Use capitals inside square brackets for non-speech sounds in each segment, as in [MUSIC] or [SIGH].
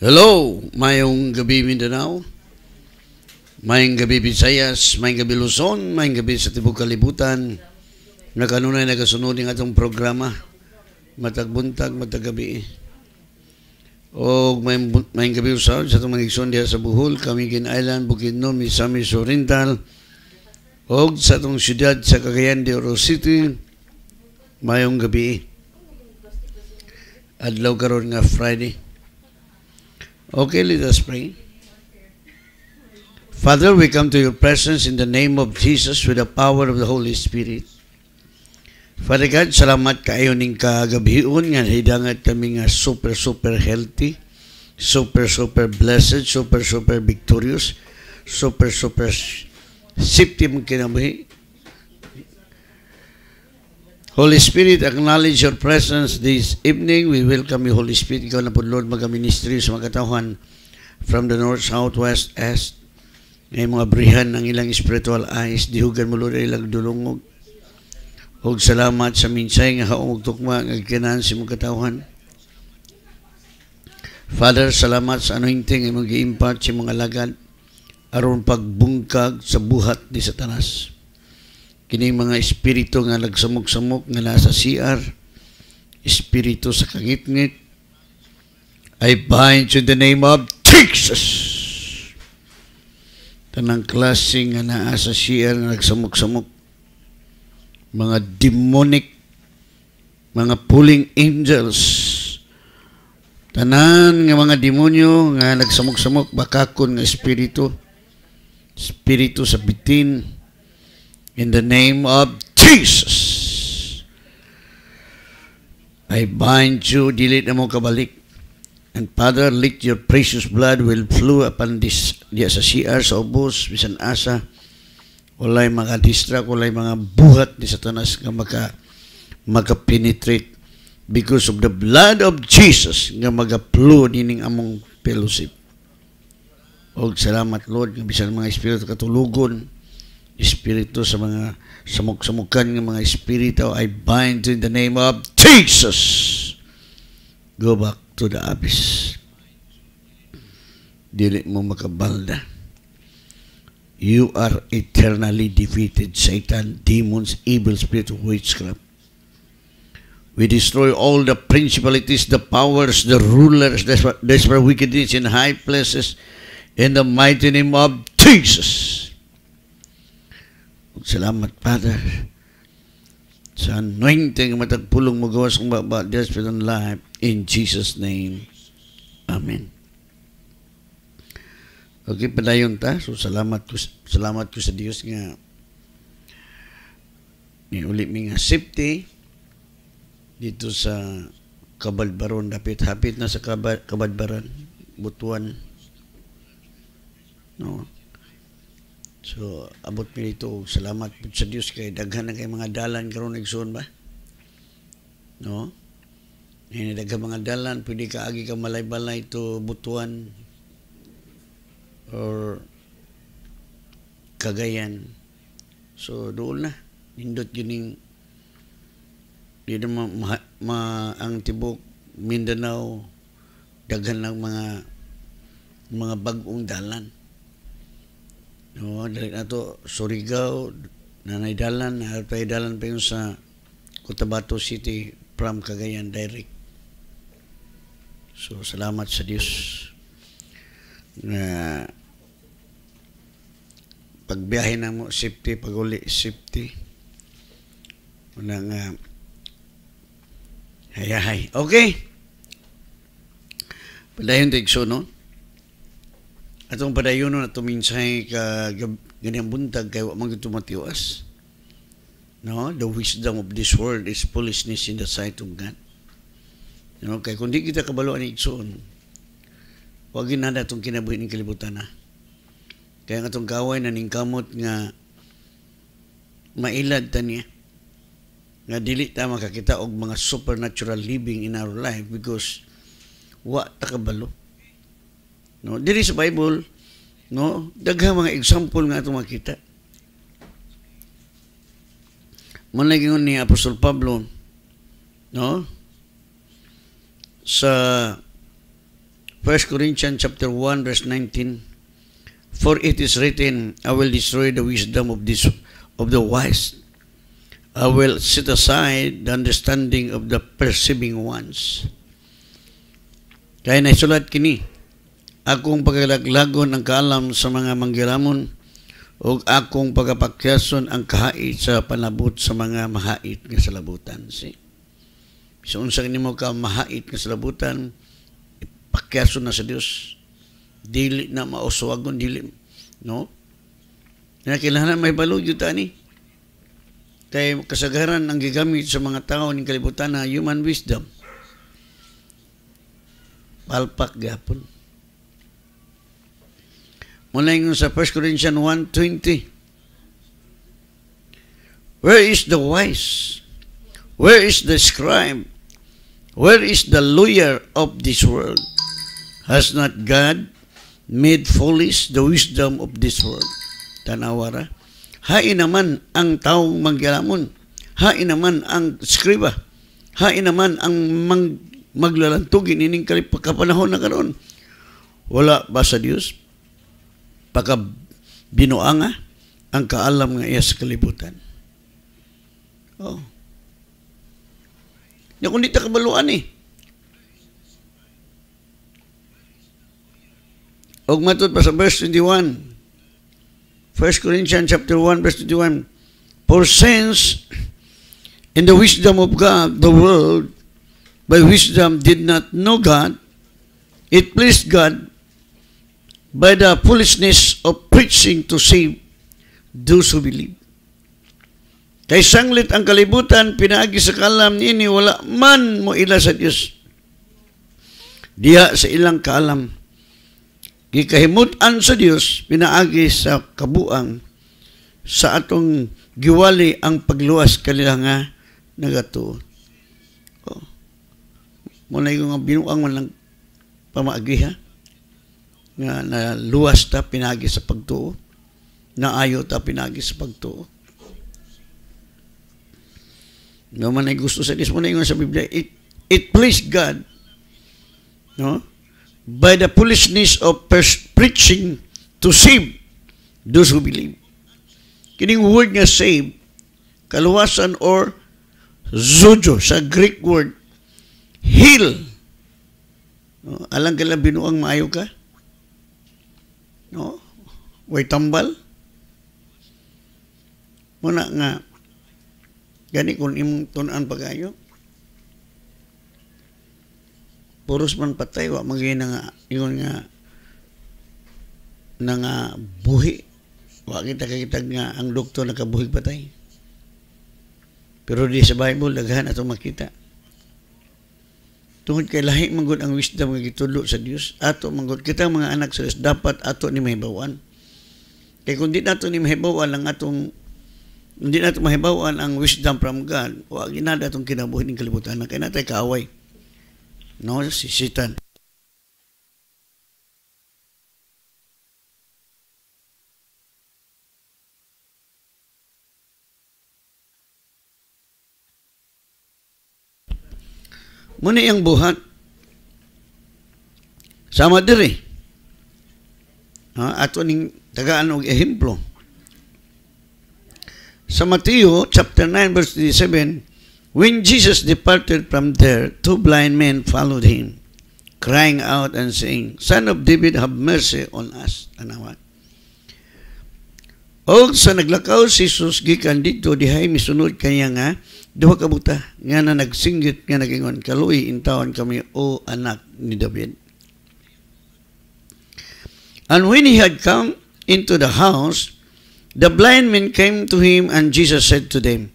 Hello! Mayong gabi Mindanao, mayong gabi Visayas, mayong gabi Luzon, mayong gabi sa Tibog Kalibutan. Nakanunay nagasunod ng atong programa, matagbuntag, matagabi. O may, mayong gabi usawad sa atong mga igsoon sa Bohol, Camiguin Island, Bukidnon, Misamis Oriental, o sa atong siyudad sa Cagayan de Oro City, mayong gabi. Adlaw karon nga Friday. Okay, let us pray. Father, we come to your presence in the name of Jesus with the power of the Holy Spirit. Father God, salamat kayo ning kagabion nga hidangat kami nga super super healthy, super super blessed, super super victorious, super super safety mo kinabuhi. Holy Spirit, acknowledge your presence this evening. We welcome you, Holy Spirit. Ikaw na po, Lord, magka-ministry sa mga katauhan from the north, south, west, east. Ngayon mga brihan ng ilang spiritual eyes, dihugan mo, Lord, ilang dulungog. Og salamat sa minsay nga haong tukma nga kanan sa mga katauhan. Father, salamat sa anointing nga mag impart sa mga lagad aron pagbungkag sa buhat ni Satanas. Kining mga espiritu nga nagsamok-samok nga nasa CR, espiritu sa kangit-ngit, I bind you in the name of Jesus! Tanang klase nga naa sa CR nga nagsamok-samok, mga demonic, mga pulling angels, tanan nga mga demonyo nga nagsamok-samok bakakon nga espiritu espiritu sa bitin In the name of Jesus, I bind you, delete na mo kabalik. And Father, let your precious blood will flow upon this, diya sa CR, sa ubos, bisan asa, walay mga distract, walay mga buhat ni satanas nga maka, maka-penetrate because of the blood of Jesus nga mag-flow nining among fellowship. Og salamat Lord nga bisan mga espiritu katulugon espiritu, sa mga samok-samukan ng mga espiritu, I bind in the name of Jesus. Go back to the abyss. Dili mo makabalda. You are eternally defeated, Satan, demons, evil spirit, witchcraft. We destroy all the principalities, the powers, the rulers, that's why wickedness in high places, in the mighty name of Jesus. Salamat, Father. Sa anointing, matagpulong magawas ng baba, Diyos, pinang lahat. In Jesus' name. Amen. Okay, padayon ta. So, salamat ko, salamat ko sa Diyos nga ni uli mi nga safety dito sa Kabalbaron dapit hapit na sa kabad, Butuan no So, abot mi dito. Salamat po sa Dios kay daghan na kay mga dalan karon igsoon ba? No? Ngayon daghan mga dalan, pwede ka agi ka malay-balay to butuan or kagayan. So, doon na. Nindot yun yung di na ma, ma, ma, ang tibok Mindanao daghan ng mga mga bagong dalan. No, direct nato Surigao, nanay dalan, hartay dalan pa yun sa Cotabato City from Cagayan direct. So salamat sa Diyos na pagbiyahe na mo safety, paguli safety. Una nga, hayahay. Okay. Padayon tigso, no? Atong padayon na tuminsay ka ganyang buntag kay wa man matiwas. No, the wisdom of this world is foolishness in the sight of God. No, kay kundi kita kabalo ani igsoon. Wa ginada tong kinabuhi ning kalibutan na. Kaya nga tong gaway na ning kamot nga mailad ta niya nga dili ta makakita og mga supernatural living in our life because wa ta kabalo No, diri sa Bible, no, daghang mga example nga ato makita. Manlay gyud ni Apostol Pablo, no? Sa 1 Corinthians chapter 1 verse 19, for it is written, I will destroy the wisdom of this of the wise. I will set aside the understanding of the perceiving ones. Kaya naisulat kini akong pagalaglagon ang kaalam sa mga manggiramon o akong pagapakyason ang kahait sa panabot sa mga mahait nga salabutan. Si. So, unsa nimo ka mahait nga salabutan, ipakyason na sa Dios dili na mauswagon dili no na kailangan may balugyo tani kay kasagaran ang gigamit sa mga tao ning kalibutan na human wisdom palpak gapon Muna yung sa 1 Corinthians 1.20. Where is the wise? Where is the scribe? Where is the lawyer of this world? Has not God made foolish the wisdom of this world? Tanawara. Hain naman ang taong mangyalamon. Hain naman ang skriba. Hain naman ang mag maglalantugin ining kapanahon na karon. Wala ba sa Dios? Pagka binuanga ang kaalam nga iya sa kalibutan. Oh. Nya kun dita kabaluan eh. Og matud pa sa verse 21. First Corinthians chapter 1 verse 21. For since in the wisdom of God the world by wisdom did not know God, it pleased God by the foolishness of preaching to save those who believe. Kay sanglit ang kalibutan, pinaagi sa kalam niini, wala man mo ila sa Diyos. Diya sa ilang kalam. Gikahimutan sa Diyos, pinaagi sa kabuang sa atong giwali ang pagluwas kanila nga nagatuo. Oh. Muna yung binuang man lang pamaagi ha nga na luwas ta pinagi sa pagtuo na ayo ta pinagi sa pagtuo no man ay gusto sa dismo na na sa Biblia it it pleased God no by the foolishness of preaching to save those who believe kining word nga save kaluwasan or zojo sa Greek word heal no, alang ka binuang maayo ka No? Way tambal. Muna nga, gani kun imong tunan pagayo, puros man patay, wa magiging nga, yun nga, nga buhi. Wa kita kita nga ang doktor nakabuhi patay. Pero di sa Bible, daghan atong makita tungod kay lahi manggod ang wisdom nga gitudlo sa Dios ato manggod kita mga anak sa Dios dapat ato ni mahibawan kay kung di nato ni mahibawan ang atong hindi nato mahibawan ang wisdom from God wa ginada atong kinabuhi ning kalibutan na kay natay kaaway no si Satan Muna iyang buhat. Sama diri. Ha, ato ning tagaan og ehemplo. Sa Mateo chapter 9 verse 7, when Jesus departed from there, two blind men followed him, crying out and saying, Son of David, have mercy on us. Anawat. Og sa naglakaw si Jesus gikan dito dihay misunod kanya nga Duha ka buta nga na nagsinggit nga nagingon kaluy intawon kami o anak ni David. And when he had come into the house, the blind men came to him and Jesus said to them,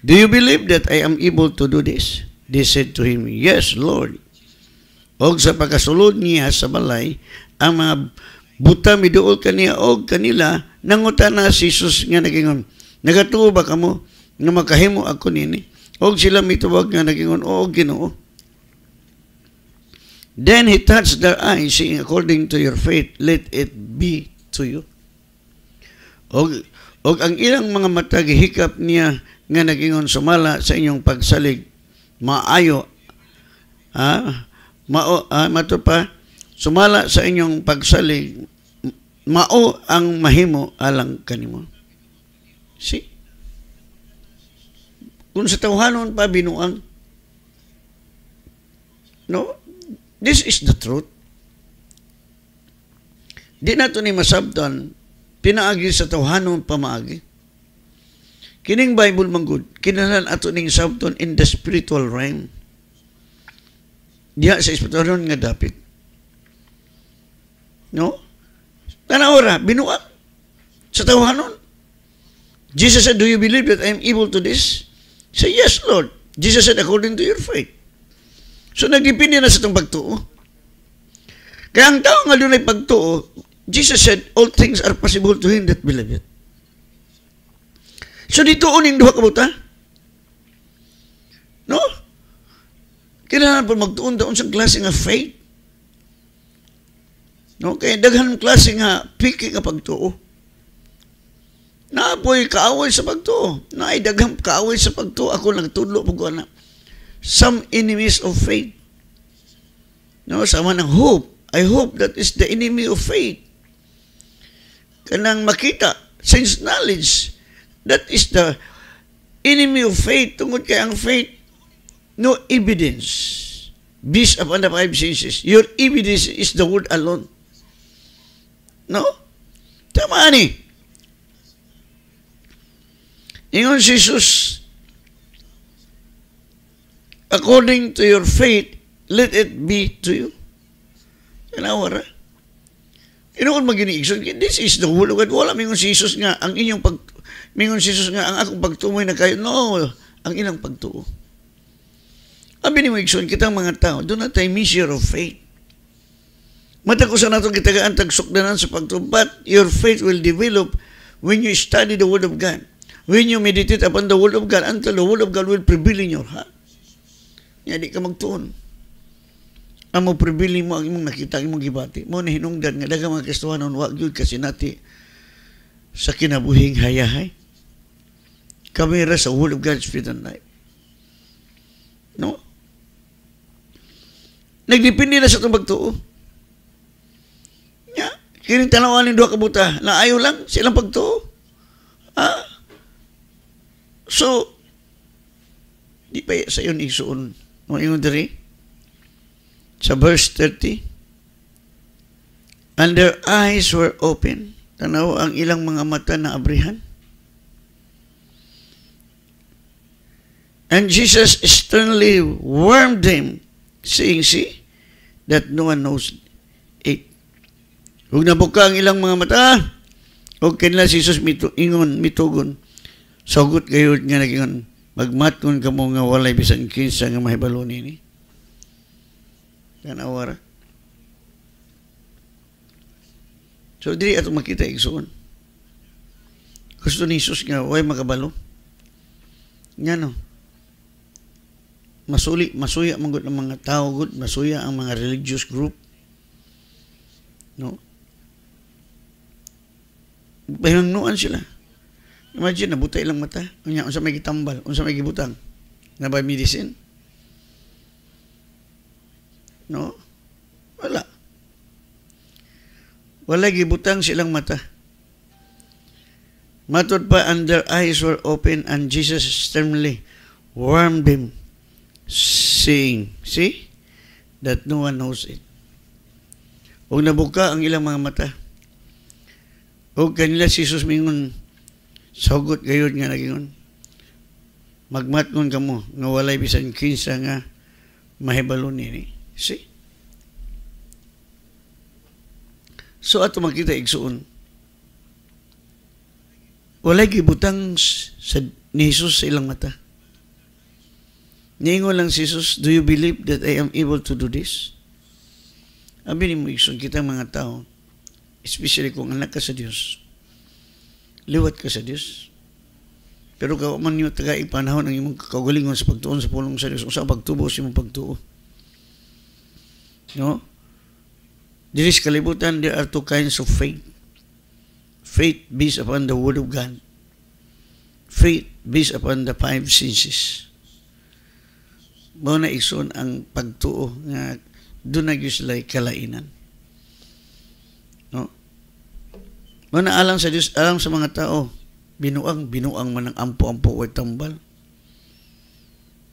Do you believe that I am able to do this? They said to him, Yes, Lord. Og sa pagkasulod niya sa balay, ang mga buta miduol kaniya og kanila, nanguta na si Jesus nga nagingon, Nagatuo ba kamo? nga makahimo ako nini og sila mitubag nga nagingon oo, Ginoo Then he touched their eyes, saying, According to your faith, let it be to you. Og, ang ilang mga mata niya nga nagingon sumala sa inyong pagsalig, maayo, ha? mao, ah, mato pa, sumala sa inyong pagsalig, mao ang mahimo alang kanimo. See? Kung sa tawhanon pa binuang. No? This is the truth. Di nato ni masabtan pinaagi sa tawhanon pa maagi. Kining Bible manggod, kinahanglan ato ning sabton in the spiritual realm. Diya sa spiritual realm nga dapit. No? Tanaora, binuang sa tawhanon. Jesus said, do you believe that I am able to this? Say, yes, Lord. Jesus said, according to your faith. So, nagdipindi na sa itong pagtuo. Kaya ang tao nga doon ay pagtuo, Jesus said, all things are possible to him that believeth. So, dito uning duha kabuta. No? Kailangan po magtuon-tuon sa klase nga faith. No? Kaya daghan klase nga piki ka pagtuo na po'y kaaway sa pagto. Naidaghang kaaway sa pagto. Ako nagtudlo po ko na. Some enemies of faith. No, sama ng hope. I hope that is the enemy of faith. Kanang makita, since knowledge, that is the enemy of faith. Tungod kay ang faith, no evidence. Based upon the five senses. Your evidence is the word alone. No? Tama ni. Eh. Ingon si Jesus, according to your faith, let it be to you. Kanawara. Inuon maginiigson, this is the will of God. Wala mingon si Jesus nga, ang inyong pag, mingon si Jesus nga, ang akong pagtumoy na kayo. No, ang ilang pagtuo. Abi ni Wigson, kitang mga tao, do not I measure of faith. Matakusan nato kitagaan tagsukdanan sa pagtuo, but your faith will develop when you study the Word of God. When you meditate upon the Word of God, until the Word of God will prevail in your heart. Nga di ka magtuon. Ang mo pribili mo ang imong nakita, ang imong gibati. Mo na hinungdan nga daga mga kristohanon, wag yun kasi nati sa kinabuhing hayahay. Kami ra sa Word of God's Spirit Life. No? Nagdepende na sa itong pagtuo. Nga, yeah. kining tanawan ni duha kabuta, na ayaw lang silang pagtuo. Ah, So, di pa sa yun isuon. Mo ingon diri sa verse 30. And their eyes were open. Tanaw ang ilang mga mata na abrihan. And Jesus sternly warned them, saying, See, that no one knows it. Huwag nabuka ang ilang mga mata, huwag kanila si Jesus mito, ingon, mitugon. Sagot gayud nga nagingon, magmaton kamo nga walay bisan kinsa nga mahibalo ni Kanawara. So diri ato makita igsoon. Gusto ni Jesus nga way makabalo. Nga no. Masuli, masuya man ang mga tao gud, masuya ang mga religious group. No. Bayangnuan sila. Imagine, nabutay ilang mata. Unya, unsa may gitambal, unsa may gibutang. Na ba medicine? No? Wala. Wala gibutang silang mata. Matod pa, and their eyes were open, and Jesus sternly warned them, saying, See? That no one knows it. Huwag nabuka ang ilang mga mata. Huwag kanila si Jesus mingon, Sogot gayud nga nagingon. Magmatngon ka mo, nga walay bisan kinsa nga mahibalo nini. si So ato makita igsuon. Walay gibutang sa ni Jesus sa ilang mata. Niingon lang si Jesus, Do you believe that I am able to do this? Abi ni mo igsuon kita mga tao, especially kung anak ka sa Dios, liwat ka sa Dios. Pero gawa man niyo taga ipanahon ang imong kaugalingon sa pagtuon sa pulong sa Dios usa pagtubo sa imong pagtuo. No? Diri sa kalibutan there are two kinds of faith. Faith based upon the word of God. Faith based upon the five senses. Mao na ison ang pagtuo nga dunay gyud like kalainan. Manaalang sa Dios, alam sa mga tao, binuang, binuang man ang ampo-ampo o tambal.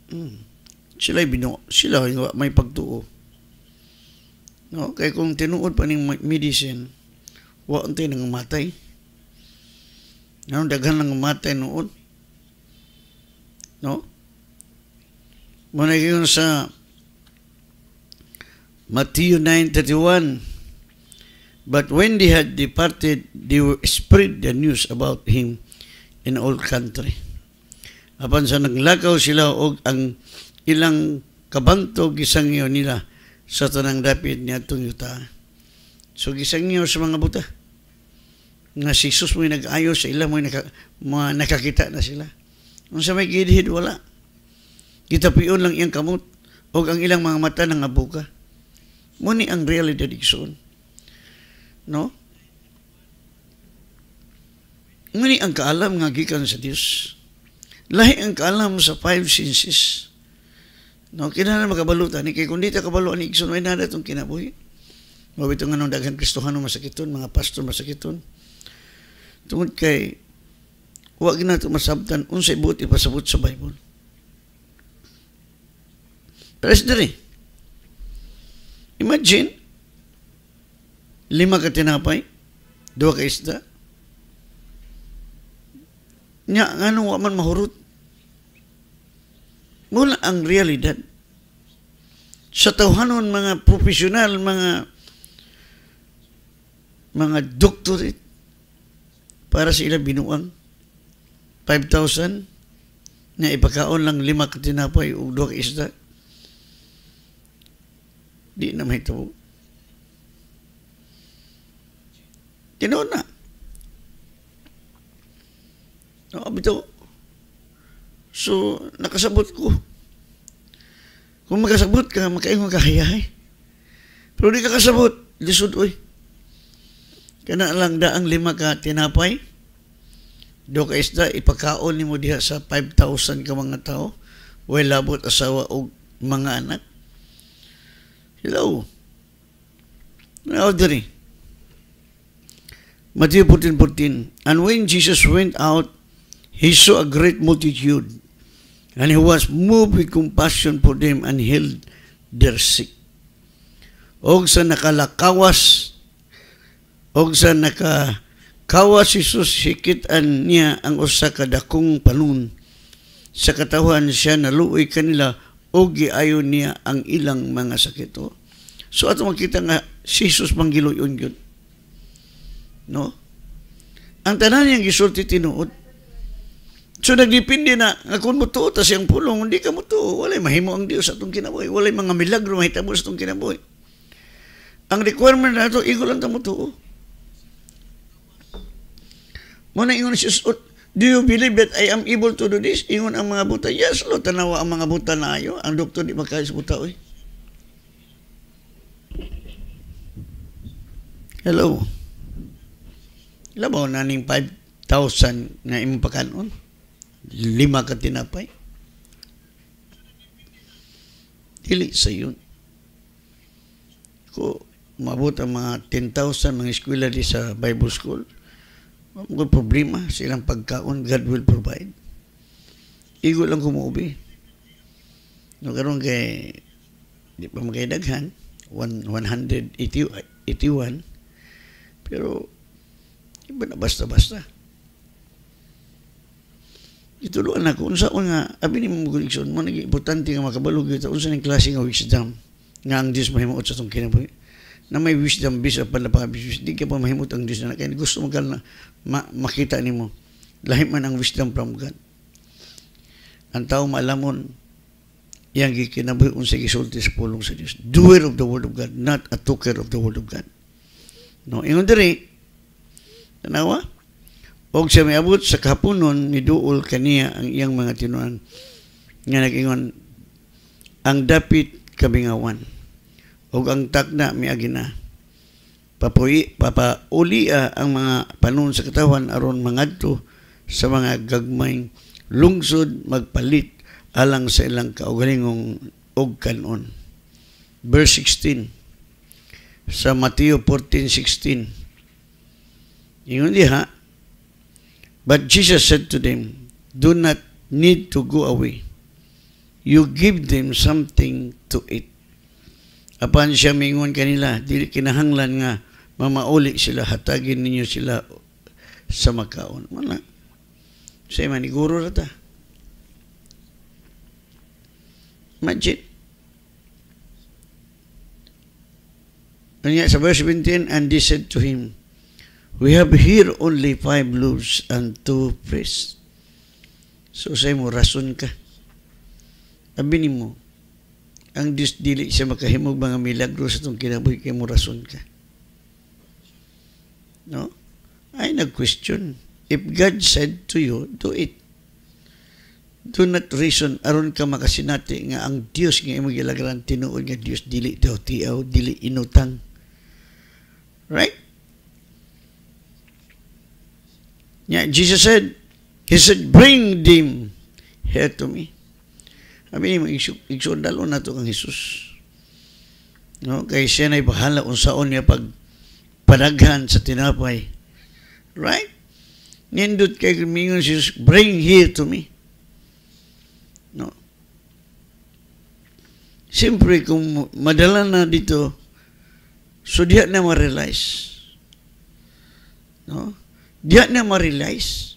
Hmm. Sila'y binuang, sila may pagtuo. No, kay kung tinuod pa ning medicine, wa unti nang matay. Nang daghan nang matay noon. No? Muna yun sa Matthew 9.31 But when they had departed, they spread the news about him in all country. Apan sa naglakaw sila og ang ilang kabantog gisangyo nila sa tanang dapit niya atong yuta. So gisangyo sa mga buta. Nga si Jesus mo'y nag-ayo sa ila, mo'y naka, mga nakakita na sila. Kung sa may gidhid, wala. Gitapion lang iyang kamot o ang ilang mga mata ng abuka. Muni ang realidad iksoon No? Ngani ang kaalam nga gikan sa Dios. Lahi ang kaalam sa five senses. No, na makabalutan ni kay kundi ta kabalo ani igsoon may nada tong kinabuhi. Mao bitong anong daghan Kristohano masakiton, mga pastor masakiton. Tungod kay wa gina to masabtan unsay buti pasabot sa Bible. Pero is Imagine lima ka tinapay, dua ka isda. Nya, ngano wa man mahurot? Mula ang realidad. Sa tawhanon, mga profesional, mga mga doctorate para sa ilang binuang 5,000 na ipakaon lang lima katinapay o duwag isda. Di na mahitabo. Tinuna. No, bitaw. So, nakasabot ko. Kung makasabot ka, makaingon ka hayahay. Eh. Pero di ka kasabot, lisod oy. Kana lang daang lima ka tinapay. Do ka isda, ipakaon ni mo diha sa 5,000 ka mga tao. Well, labot asawa o mga anak. Hello. Now, diri. Matthew 14, 14. And when Jesus went out, he saw a great multitude, and he was moved with compassion for them and healed their sick. Og sa nakalakawas, og sa nakakawas si Jesus, hikitan niya ang usa ka dakong palun. Sa katawan siya naluoy kanila og giayon niya ang ilang mga sakito. Oh. So ato makita nga si Jesus manggiloyon yun. No? Ang tanan niyang gisulti tinuod. So nagdepende na nga kung mutuo ta siyang pulong, hindi ka mo mutuo. Walay mahimo ang Dios sa atong kinabuhi. Walay mga milagro mahitabo sa atong kinabuhi. Ang requirement na ito, igo lang ta mutuo. Muna ingon si Jesus, Do you believe that I am able to do this? Ingon ang mga buta. Yes, lo, Tanawa ang mga buta na ayo. Ang doktor di makaya sa buta. Oy. Hello. Labaw na ning 5,000 nga imong pakanon. Lima ka tinapay. Dili sa yun. Ko mabot ang mga 10,000 mga eskwela di sa Bible School. Mga problema silang pagkaon, God will provide. Igo lang kumubi. No, karon kay di pa magkay 181 pero Iba na basta-basta. Ituluan ako, unsa ko nga, abin mo koleksyon mo, naging importante nga makabalog ito, unsa ng klase nga wisdom, nga ang Diyos mahimot sa itong kinabuhi, na may wisdom based upon the pabibis, di ka pa mahimot ang Diyos na kaya gusto mo na ma makita ni mo, lahim man ang wisdom from God. Ang tao maalamon, yang gikinabuhi unsa gisulti sa pulong sa Diyos. Doer of the Word of God, not a talker of the Word of God. No, ingon diri, Tanawa? Og sa miabot sa kahaponon, duol kaniya ang iyang mga tinuan nga nagingon, ang dapit kabingawan og ang takna miagina. Papuy, papaulia ang mga panon sa katawan aron mangadto sa mga gagmayng lungsod magpalit alang sa ilang kaugalingong og kanon. Verse 16 sa Mateo 14:16 Ingon diha, But Jesus said to them, Do not need to go away. You give them something to eat. Apan siya mingon kanila, dili kinahanglan nga mamauli sila, hatagin ninyo sila sa makaon. Wala. Sa iman, iguro rata. Imagine. And sa verse 20, and they said to him, We have here only five loaves and two fish. So say mo, rason ka. Abinin mo, ang Diyos dili siya makahimog mga milagro sa itong kinabuhi kay mo rason ka. No? Ay, nag-question. If God said to you, do it. Do not reason aron ka makasinati nga ang Dios nga imong gilagran tinuod nga Dios dili daw tiaw dili inutang. Right? Yeah, Jesus said, He said, bring them here to me. Sabi niya, igsundalo na ito kang Jesus. No? Kaya siya na'y bahala kung saon niya pag panaghan sa tinapay. Right? Nindot kay Mingon Jesus, bring here to me. No? Siyempre, kung madala na dito, so diya na ma-realize. No? Diyan na ma-realize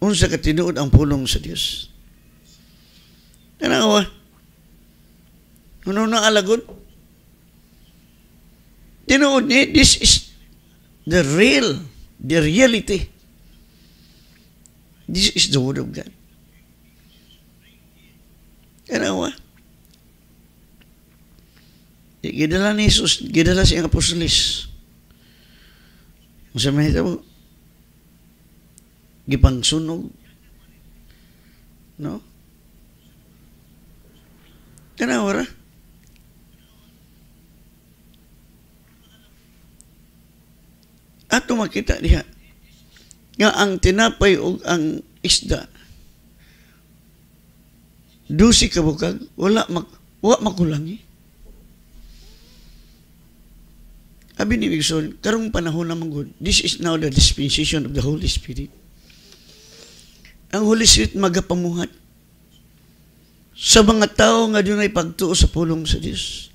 unsa ka tinuod ang pulong sa Dios. Tanawa. Ano na alagod? Tinuod ni, this is the real, the reality. This is the Word of God. Tanawa. Gidala ni Jesus, gidala si ang apostolis. Unsa may ito? Gipangsunog. No? Kana ora? Ato makita diha nga ang tinapay o ang isda dusi kabukag wala mak wa makulangi. Eh. Abi ni Bigson, karong panahon naman God, This is now the dispensation of the Holy Spirit. Ang Holy Spirit magapamuhat sa mga tao nga doon ay pagtuo sa pulong sa Dios.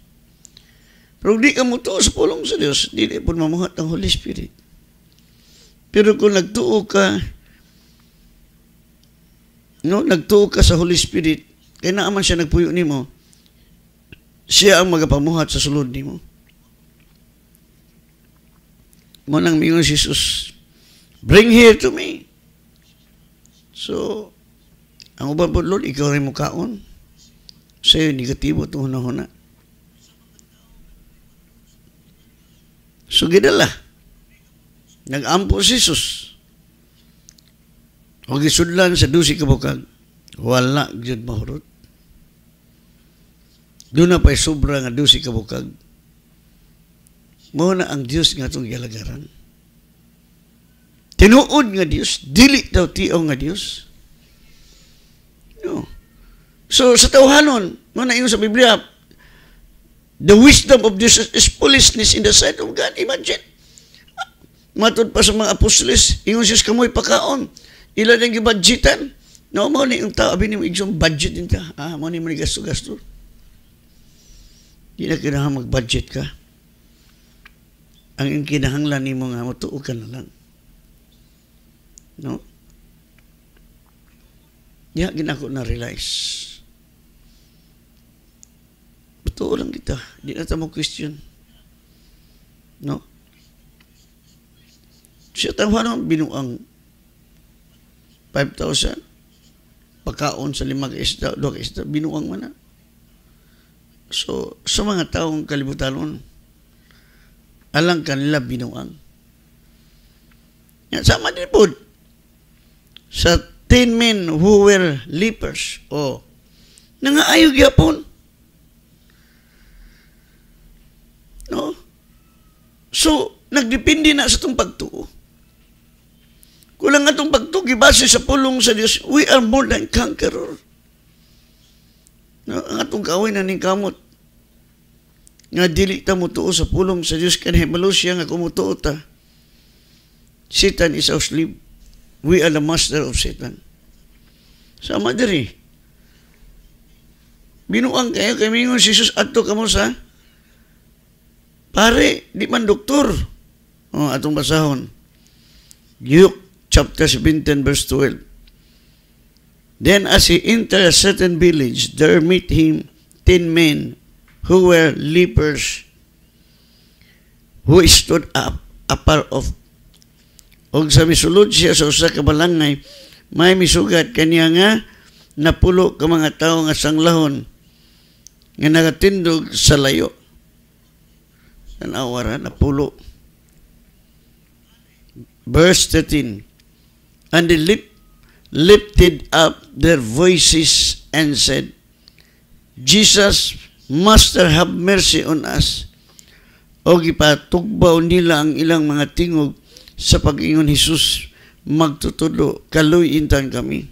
Pero di ka mo sa pulong sa Dios, di na po mamuhat ang Holy Spirit. Pero kung nagtuo ka, no, nagtuo ka sa Holy Spirit, kaya naaman siya nagpuyo nimo, siya ang magapamuhat sa sulod nimo. mo mo nang mingon si Jesus, bring here to me. So, ang uban po, Lord, ikaw rin mukaon. Sa'yo, negatibo ito huna-huna. So, gidala. Nag-ampo si Jesus. O gisudlan sa dusi kabukag, wala gyud mahurot. Doon na pa'y sobra nga dusi kabukag Mao na ang Dios nga atong galagaran. Tinuod nga Dios, dili daw tiaw nga Dios. No. So sa tawhanon, mo na sa Biblia, the wisdom of Jesus is foolishness in the sight of God. Imagine. Matod pa sa mga apostoles, ingon Jesus kamoy pakaon. Ilan ang gibudgetan? No, mo ni yung tao, abin mo budget din ka. Ah, mo ni mo gasto-gasto. Di na kailangan mag-budget ka ang kinahanglan nimo nga matuo ka na lang. No? yeah, ginako na realize. Matuo lang kita. Di na ta mo question. No? Siya tawanan binuang 5,000 pagkaon sa lima ka isda, dua ka isda, binuang mana. So, sa mga taong kalibutan nun, alang kanila binuang. Yan, sama din po sa ten men who were lepers. O, oh, nangaayo gyapon. No? So, nagdepende na sa itong pagtuo. Kulang atong pagtugi base sa pulong sa Dios, we are more than conqueror. No, ang atong gawin na ning kamot nga dili ta mutuo sa pulong sa Dios kanay malusya nga kumutuo ta Satan is our slave we are the master of Satan sama diri binuang kayo kami ngon si Jesus adto kamo sa pare di man doktor oh, atong basahon Luke chapter 17 verse 12 Then as he entered a certain village, there met him ten men who were lepers, who stood up a apart of og sa misulod siya sa usa ka balangay may misugat kaniya nga napulo ka mga tawo nga sanglahon nga nagatindog sa layo tanawara napulo verse 13 and they lift, lifted up their voices and said Jesus Master, have mercy on us. O gipatugbaw nila ang ilang mga tingog sa pag-ingon Jesus, magtutulo, kaluy intang kami.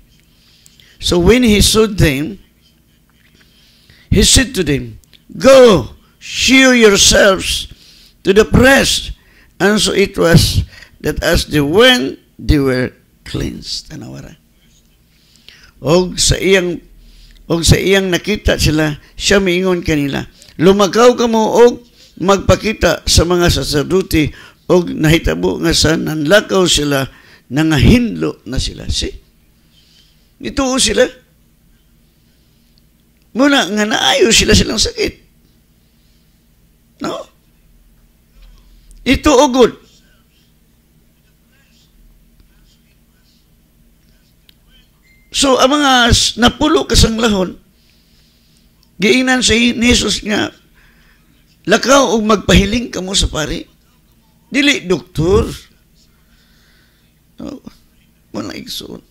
So when he saw them, he said to them, Go, shew yourselves to the press. And so it was that as they went, they were cleansed. Tanawara. Og sa iyang o sa iyang nakita sila, siya miingon kanila, Lumakaw ka mo o magpakita sa mga sasaduti og nahitabo nga sa nanlakaw sila, nangahinlo na sila. See? Nituo sila. Muna nga naayo sila silang sakit. No? Ito o good. So, ang mga napulo kasang lahon, giinan si Jesus nga, lakaw og magpahiling kamo sa pari. Dili, doktor. No, wala igsoon.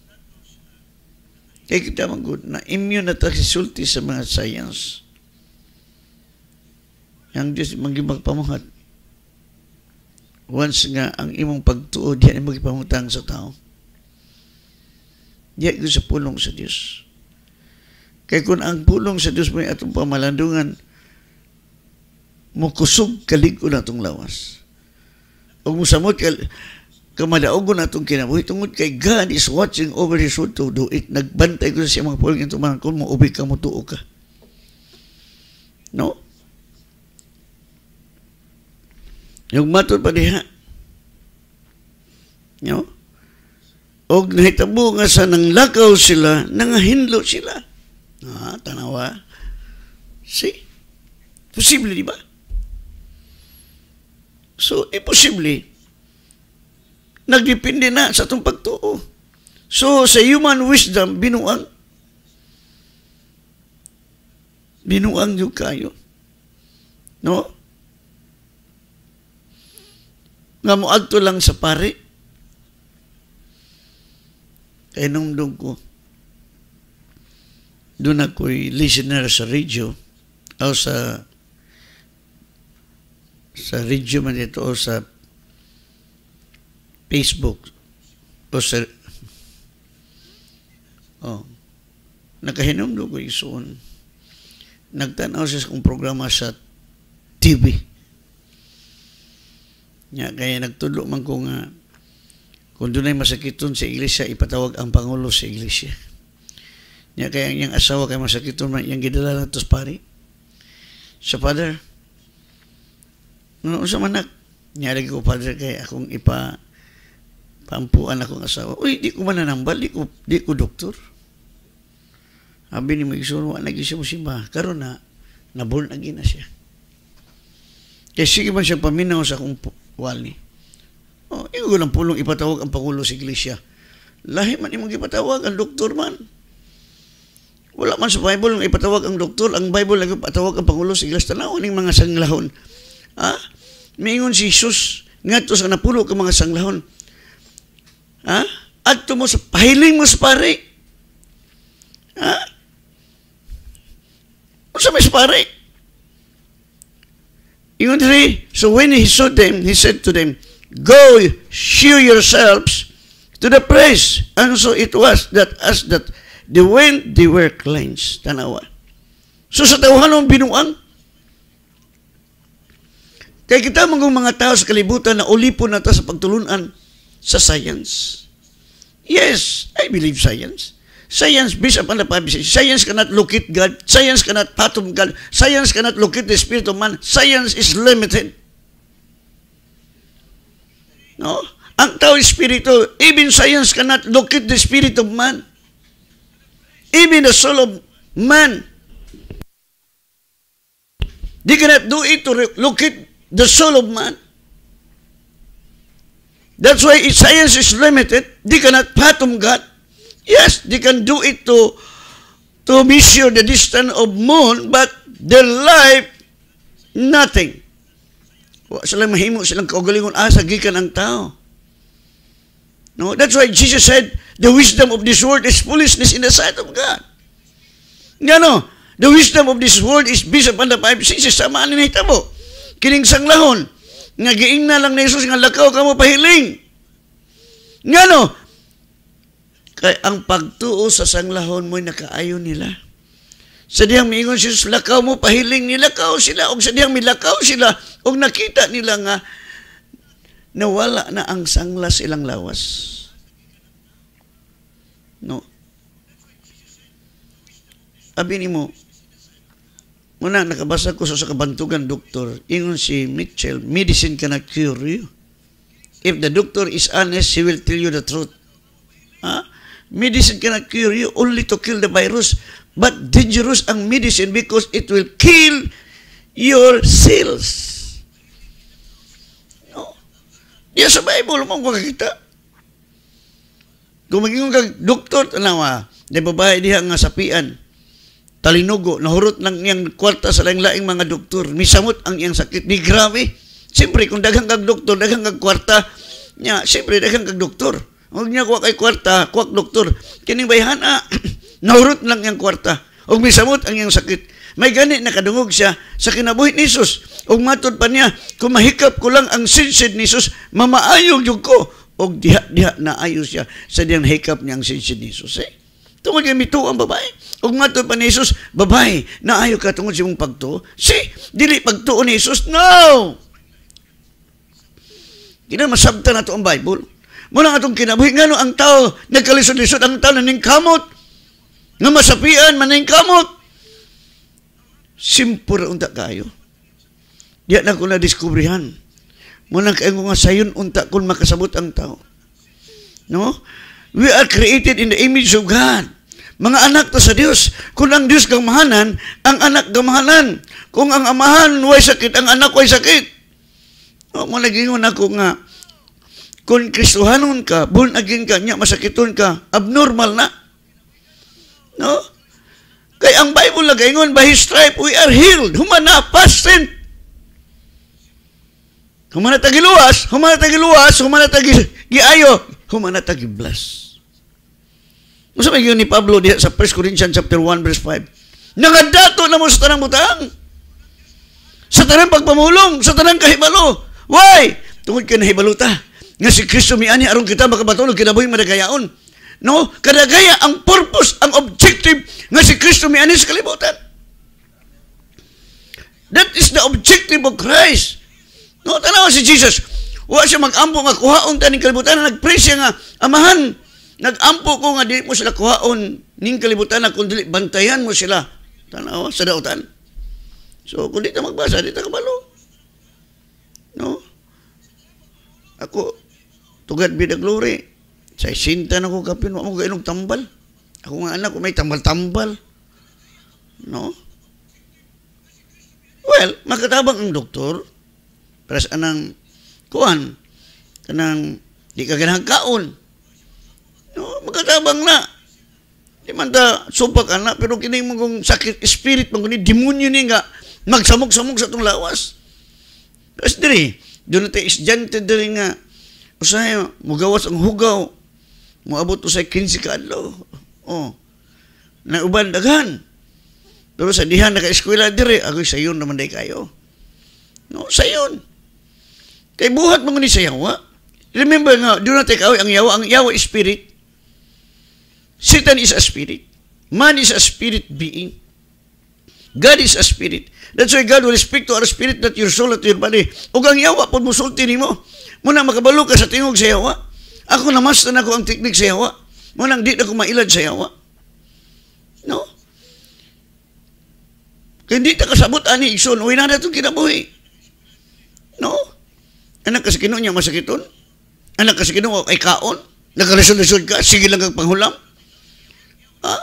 Kaya kita magod na immune na takisulti sa mga science. Ang Diyos magpamuhat. Once nga ang imong pagtuod, yan ang magpamutang sa tao. Diya ko sa pulong sa Dios. Kay kung ang pulong sa Dios may atong pamalandungan, mukusog kalig-o na itong lawas. O musamot ka, kamadaogon na itong kinabuhi. Tungod kay God is watching over his word to do it. Nagbantay ko sa siya mga pulong itong mga kung maubi ka, mutuo ka. No? Yung matod pa diha. No? o nahitabo nga sa lakaw sila, nangahinlo sila. Ah, tanawa. See? Posible, di ba? So, eh, posible. Nagdepende na sa itong pagtuo. So, sa human wisdom, binuang. Binuang yung kayo. No? Nga mo lang sa pari. Kaya eh, nung ko, doon ako'y listener sa radio o sa sa radio man ito o sa Facebook o sa oh, nakahinomdo ko isoon nagtanaw siya kong programa sa TV. Nga, kaya nagtulo man ko nga kung doon ay masakiton sa iglesia, ipatawag ang Pangulo sa iglesia. Niya kaya ang iyang asawa kay masakiton man, iyang gidala na tos pari. so, father, no, sa manak, niya lagi ko father kay akong ipa pampuan akong asawa. Uy, di ko mananambal, di ko, di ko doktor. Sabi ni Magsuno, naging siya mo simba. Karoon na, naborn again na siya. Kaya sige man siya paminaw sa akong wali. Oh, yung lang pulong ipatawag ang Pangulo sa Iglesia. Lahi man imong ipatawag ang doktor man. Wala man sa Bible ang ipatawag ang doktor. Ang Bible lang ipatawag ang Pangulo sa Iglesia. Tanaw ning mga sanglahon. Ha? Mingon si Jesus ngadto sa napulo ka mga sanglahon. Ha? Adto mo sa pahiling mo sa pare. Ha? Unsa may sa pare? Ingon so when he saw them, he said to them, Go shew yourselves to the place. And so it was that as that the wind, they were cleansed. Tanawa. So sa tawahan ng binuang, kaya kita mga mga tao sa kalibutan na ulipon na ta sa pagtulunan sa science. Yes, I believe science. Science based upon the Bible. Science cannot locate God. Science cannot fathom God. Science cannot locate the spirit of man. Science is limited. No? Ang tao is spiritual. Even science cannot locate the spirit of man. Even the soul of man. They cannot do it to locate the soul of man. That's why science is limited. They cannot fathom God. Yes, they can do it to to measure the distance of moon, but their life, nothing. Wa sila mahimo silang kaugalingon asa ah, gikan ang tao. No, that's why Jesus said, the wisdom of this world is foolishness in the sight of God. Ngano? The wisdom of this world is based upon the five senses. Samaan ni hitabo. Kining sanglahon. Nga giing na lang ni Jesus nga lakaw ka mo pahiling. Ngano? Kay ang pagtuo sa sanglahon mo'y nakaayon nila. Sadyang miingon si lakaw mo, pahiling nilakaw sila. O sadyang milakaw sila. O nakita nila nga, nawala na ang sanglas ilang lawas. No. Abi ni mo, muna nakabasa ko sa, kabantugan doktor, ingon si Mitchell, medicine cannot cure you. If the doctor is honest, he will tell you the truth. Ha? Huh? Medicine cannot cure you only to kill the virus But dangerous ang medicine because it will kill your cells. No. Diya sa Bible, mong kakita. Kung magiging kag doktor, tanawa, di babae diha nga sapian, talinugo, nahurot ng iyang kwarta sa laing-laing mga doktor, misamot ang iyang sakit, di grabe. Siyempre, kung daghang kag doktor, daghang kag kwarta, niya, siyempre, daghang kag doktor. Huwag niya kuha kay kwarta, kuha doktor. Kining bayhana, [CLEARS THROAT] Nahurot lang yung kwarta. Og misamot ang iyang sakit. May gani nakadungog siya sa kinabuhi ni Jesus. Og matod pa niya, kung mahikap ko lang ang sinsid ni Jesus, mamaayog yung ko. Og diha-diha naayo siya sa diyang hikap niya ang sinsid ni Jesus. Eh? Tungod kay mito ang babae. Ug matod pa ni Jesus, babae, naayo ka tungod sa imong pagtuo. Si, dili pagtuo ni Jesus. No! Kina masabta na to ang Bible. Muna atong kinabuhi ngano ang tao nagkalisod-lisod ang tao ning kamot nga masapian maning kamot. Simpura unta kayo. Diya na ko na-diskubrihan. Munang kayo nga sayon unta kung makasabot ang tao. No? We are created in the image of God. Mga anak to sa Dios. Kung ang Dios gamahanan, ang anak gamahanan. Kung ang amahan way sakit, ang anak way sakit. O, mo nagingon ako nga, kung kristuhanon ka, born again ka, niya masakiton ka, abnormal na. No? Kay ang Bible na gaingon, by His stripe we are healed. Humana, past tense. Humana tagiluwas, humana tagiluwas, humana tagi giayo, humana tagiblas. Unsa may yun ni Pablo diha sa 1 Corinthians chapter 1 verse 5. Nangadato na mo sa tanang butang. Sa tanang pagpamulong, sa tanang kahibalo. Why? Tungod kay ta. nga si Kristo ani aron kita makabatulog kinabuhi madagayaon. No? Kadagaya ang purpose, ang objective nga si Kristo may anis kalibutan. That is the objective of Christ. No, tanawa si Jesus. Wa siya mag-ampo nga kuhaon ta ning kalibutan. Nag-pray siya nga, Amahan, nag-ampo ko nga di mo sila kuhaon ning kalibutan na dili bantayan mo sila. Tanawa sa dautan. So, kung di magbasa, dito ka kabalo. No? Ako, to God be the glory. Sa isinta na ko kapin, mo gainog tambal. Ako nga anak, may tambal-tambal. No? Well, makatabang ang doktor. Para sa anang kuhan, kanang di ka ganang kaon. No, makatabang na. Di man ta supak anak, pero kining mo kung sakit spirit mo ni demonyo ni nga magsamog samok sa tong lawas. Tapos diri, doon natin isyante diri nga, usahay, mugawas ang hugaw, Moabot usay 15 ka adlaw. Oh. Na uban daghan. Pero sa dihan naka-eskwela dire, agoy sayon naman day kayo. No, sayon. Kay buhat mo ni sa yawa. Remember nga, do not take away ang yawa. Ang yawa is spirit. Satan is a spirit. Man is a spirit being. God is a spirit. That's why God will speak to our spirit, not your soul, not your body. O ang yawa, pag musulti ni mo, muna makabalo ka sa tingog sa yawa. Ako na master na ko ang teknik sa yawa. Mo nang di na ko mailad sa yawa. No? Kaya hindi ta kasabot ani Ison, Uy na datong kinabuhi. No? Anak kasi kinuha niya masakiton. Anak kasi kinuha ay kaon. Nagkaresolusyon ka. Sige lang kang panghulam. Ha?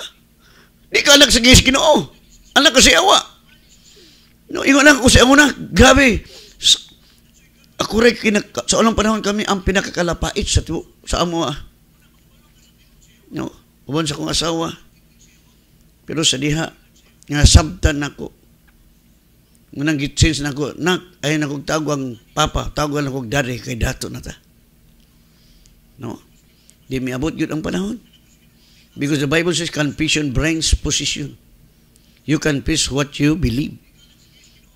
Di ka anak sa gis kinoo. Anak kasi awa. No, ingon ako sa amo na. Grabe. Ako rin, kinaka- sa unang panahon kami ang pinakakalapait sa, tu- sa amuha. Ah. No, uban sa kong asawa. Pero sa diha, nga sabtan nako. Nga nang gitsins nako, nak, ay nakog tawag papa, tawag nakog daddy kay dato na ta. No? Di miabot yun ang panahon. Because the Bible says, confession brings position. You confess what you believe.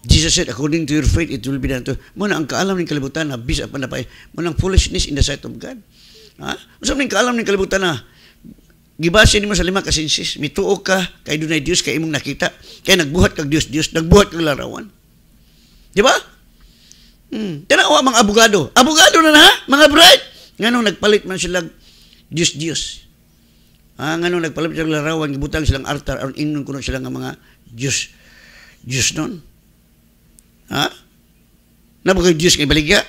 Jesus said, according to your faith, it will be done to Muna ang kaalam ng kalibutan na bisa pa na pa. Muna ang foolishness in the sight of God. Ha? Unsa man kaalam ng kalibutan na gibase nimo sa lima ka mituo ka kay dunay Dios kay imong nakita, kay nagbuhat kag Dios Dios, nagbuhat kag larawan. Di ba? Hmm. Tanawa mga abogado. Abogado na na, mga bride. Nganong nagpalit man sila Dios Dios. Ah, nganong nagpalit sila larawan, gibutang silang altar aron inon kuno silang nga mga Dios. Dios noon. Ha? Napakay Diyos kay baligya.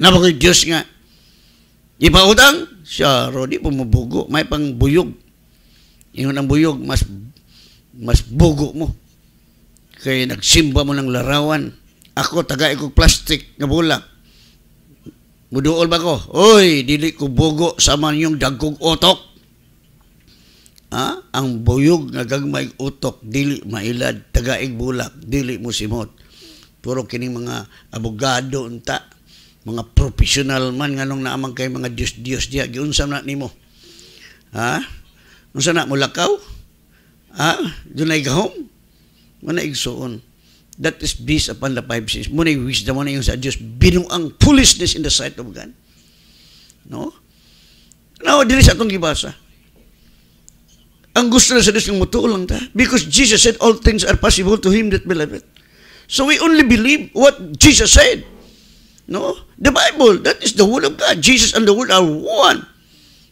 Napakay Diyos nga. Ipautang, siya, Rodi, pumubugo. May pang buyog. Ingon ang buyog, mas mas bugo mo. Kaya nagsimba mo ng larawan. Ako, taga ikog plastic nga bulak. Muduol ba ko? Oy, dili ko bugo sa man yung dagkog otok. Ha? Ang buyog nga gagmay utok, dili mailad, tagaig bulak, dili mo simot puro kining mga abogado unta mga professional man nganong naamang kay mga Dios-Dios diya giunsa na nimo ha unsa na mo lakaw ha dunay gahom mo na igsuon that is based upon the five sins mo na wisdom mo na yung sa Dios binuang foolishness in the sight of God no now dili sa atong gibasa ang gusto na sa Dios yung mutuo ta because Jesus said all things are possible to him that believeth So we only believe what Jesus said. No? The Bible, that is the Word of God. Jesus and the Word are one.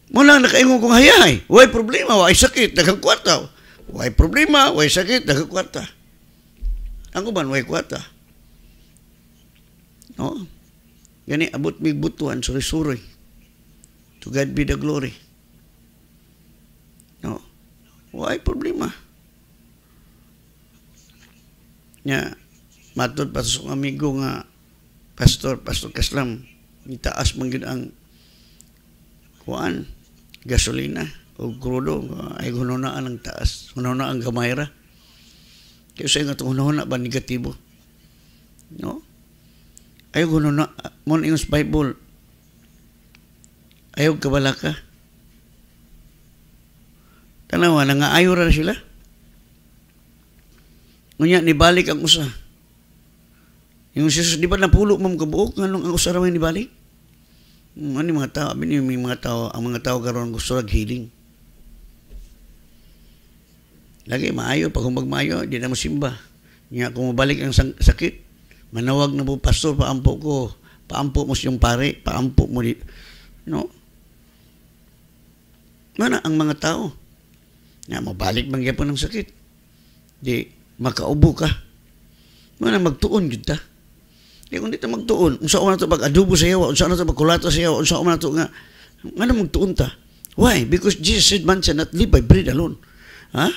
Muna nakaingon kong hayahay. Why problema? Why sakit? Nagkakwarta. Why problema? Why sakit? Nagkakwarta. Ang kuban, why kwarta? No? Gani, abot may butuan, suri-suri. To God be the glory. No? Why problema? Nya, matod pa sa amigo nga pastor, pastor Kaslam, itaas man gid ang kuan, gasolina o krudo, ay hununaan ang taas, hununaan ang gamayra. Kaya sa nga itong hununaan ba negatibo? No? Ay hununaan, mo na yung Bible, ayaw kabala ka. Tanawa, nangaayo ra sila. Ngunya, nibalik ang usa yung Jesus, di ba napulo mong kabuok nga nung ang usarawin ni Bali? Ano yung mga tao? Abin yung mga tao, ang mga tao karon gusto nag healing. Lagi maayo, pag humagmaayo, di na mo simba. Nga kung mabalik ang sakit, manawag na po, pastor, paampo ko. Paampo mo siyong pare, paampo mo. Di, no? Mana ang mga tao? Nga mabalik mangyapon ng sakit. Di, makaubo ka. Mana magtuon yun ta. Di ko dito magtuon. Unsa ko na to pag-adubo sa iyo, unsa na to pag-kulata sa iyo, unsa ko na to nga. Nga na magtuon ta. Why? Because Jesus said man shall not live by bread alone. Ha? Huh?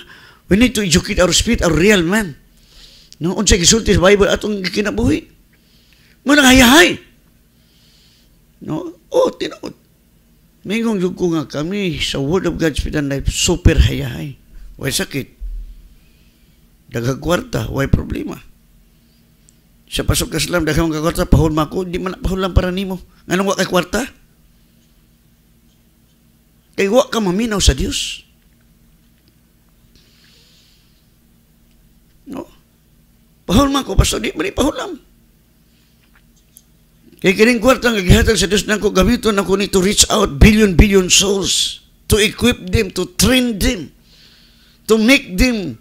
We need to educate our spirit, our real man. No, unsa gisulti sa Bible atong kinabuhi. Mo nang hayahay. No? Oh, tinuod. Mingong yung ko nga kami sa Word of God's Spirit and Life, super hayahay. Why sakit. Dagag kwarta, Why problema. Sa pasok ka silang, dahil ka kwarta, pahon mako, di man pahon lang para nimo. Anong wa kay kwarta? Kay wa ka maminaw sa Dios. No? Pahon man ko, basta di, bali pahon lang. Kay kining kwarta nga gihatag sa Dios nako gamiton nako ni to reach out billion billion souls to equip them to train them to make them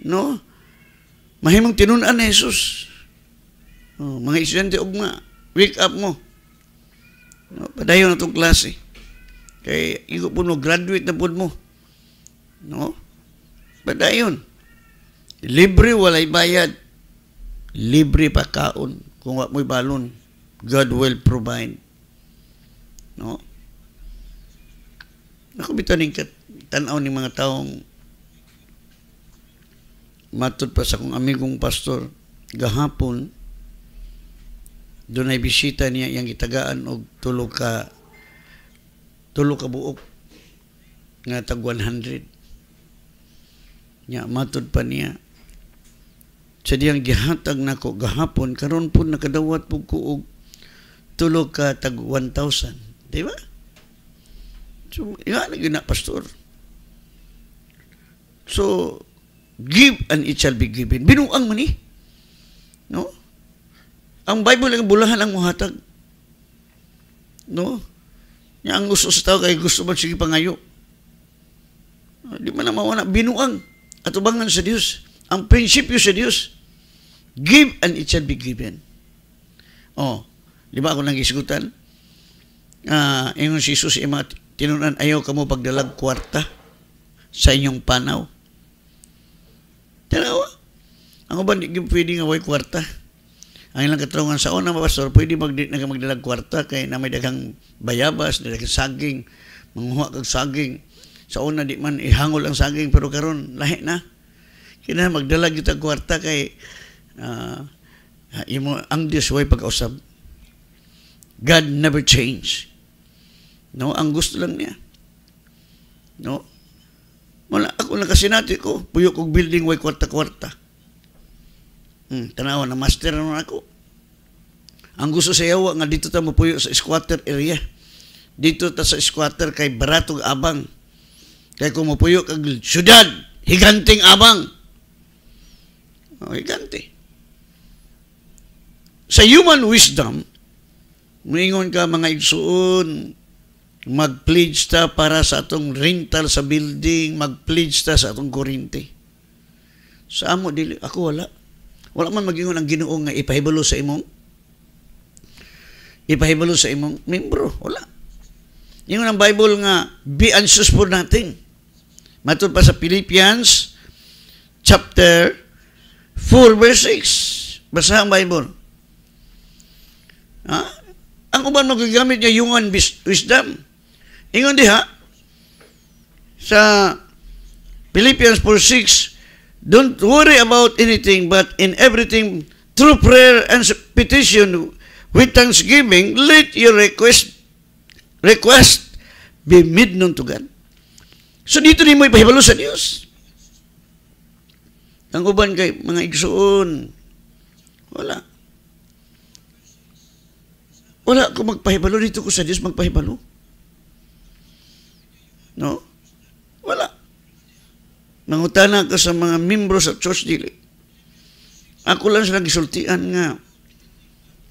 no mahimong tinunan ni Jesus Oh, mga estudyante, ugma, wake up mo. No, padayon na itong klase. Kay, ikaw po no, graduate na po mo. No? Padayon. Libre, walay bayad. Libre pa kaon. Kung wak mo'y balon, God will provide. No? Ako bitanin ka, tanaw ni mga taong matod pa sa akong amigong pastor, gahapon, dunay bisita niya yang gitagaan og tulo ka tulo ka buok nga tag 100 nya matud pa niya sa diyang gihatag nako gahapon karon pud nakadawat pud ko og tulo ka tag 1000 di ba so iya na gina pastor so give and it shall be given binuang man eh no ang Bible ang bulahan ang muhatag. No? Nga ang gusto sa tao kay gusto man sige pangayo. Ah, di man na mawala. Binuang. At sa Dios. Ang prinsipyo sa Dios. Give and it shall be given. Oh, di ba ako nang isgutan? Ah, uh, ingon si Jesus ima tinunan ayaw kamo pagdalag kwarta sa inyong panaw. Tanawa. Ang uban di pwede nga way kwarta ang ilang katarungan sa una, pastor, pwede mag, na magdalag kwarta kay na may dagang bayabas, dagang saging, manguha kag saging. Sa una, di man ihangol ang saging, pero karon lahi na. Kina magdalag yung kwarta kay uh, imo ang Diyos way pag-usab. God never change. No, ang gusto lang niya. No. Wala ako lang kasi natin ko, puyo kog building way kwarta-kwarta. Hmm, tanaw, na master na ako. Ang gusto sa yawa nga dito ta mapuyo sa squatter area. Dito ta sa squatter kay baratog abang. Kay ko mapuyo kag syudad, higanting abang. O, oh, higante. Sa human wisdom, muingon ka mga igsuon, mag-pledge ta para sa atong rental sa building, mag-pledge ta sa atong kurinte. Sa amo, dili, ako wala. Wala man magingon ang Ginoo nga ipahibalo sa imong ipahibalo sa imong membro. Wala. ingon ang Bible nga, be anxious for nothing. matud pa sa Philippians chapter 4 verse 6. Basa ang Bible. Ha? Ang uban magagamit niya human wisdom. Ingon diha sa Philippians 4:6 Don't worry about anything, but in everything, through prayer and petition with thanksgiving, let your request request be made known to God. So dito din mo ipahibalo sa Diyos. Ang uban kay mga igsoon, wala. Wala ko magpahibalo dito ko sa Diyos magpahibalo. nangutana ka sa mga membro sa church dili. Ako lang sila gisultian nga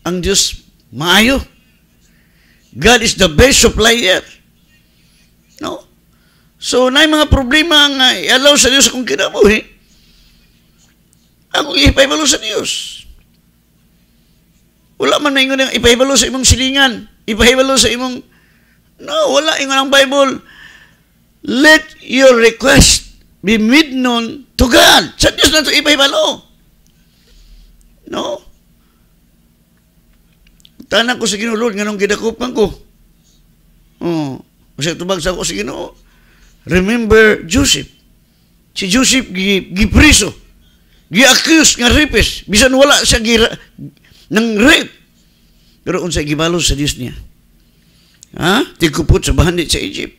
ang Dios maayo. God is the best supplier. No? So, na mga problema nga i-allow sa Dios akong kinabuhi, ako ipaibalo sa Dios. Wala man na ingon ang ipaibalo sa imong silingan, ipaibalo sa imong No, wala ingon ang Bible. Let your request be made known to God. Sa Diyos na ito, iba-ibalo. No? Tanan ko sa ginulod, nga nung gidakupan ko. Oh, kasi tubag sa ako sa ginoo. Remember Joseph. Si Joseph, gi, gipriso. Gi-accuse nga rapist. Bisan wala siya gira, ng rape. Pero unsa gibalo sa Dios niya. Ha? Tigkupot sa bahanit sa Egypt.